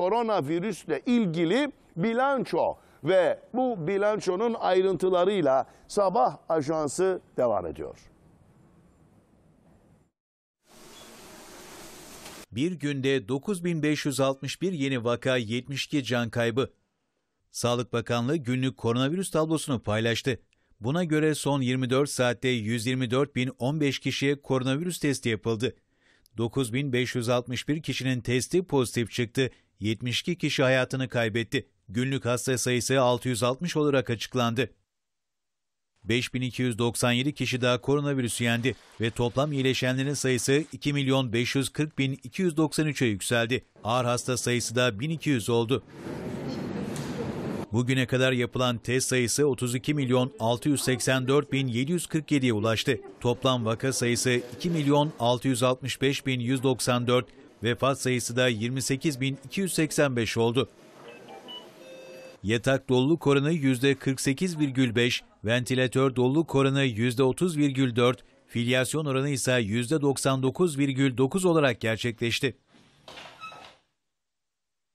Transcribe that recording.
koronavirüsle ilgili bilanço ve bu bilançonun ayrıntılarıyla sabah ajansı devam ediyor. Bir günde 9561 yeni vaka, 72 can kaybı. Sağlık Bakanlığı günlük koronavirüs tablosunu paylaştı. Buna göre son 24 saatte 124.015 kişiye koronavirüs testi yapıldı. 9.561 kişinin testi pozitif çıktı. 72 kişi hayatını kaybetti. Günlük hasta sayısı 660 olarak açıklandı. 5297 kişi daha koronavirüsü yendi ve toplam iyileşenlerin sayısı 2 yükseldi. Ağır hasta sayısı da 1200 oldu. Bugüne kadar yapılan test sayısı 32.684.747'ye ulaştı. Toplam vaka sayısı 2.665.194. Vefat sayısı da 28.285 oldu. Yatak doluluk oranı %48,5, ventilatör doluluk oranı %30,4, filyasyon oranı ise %99,9 olarak gerçekleşti.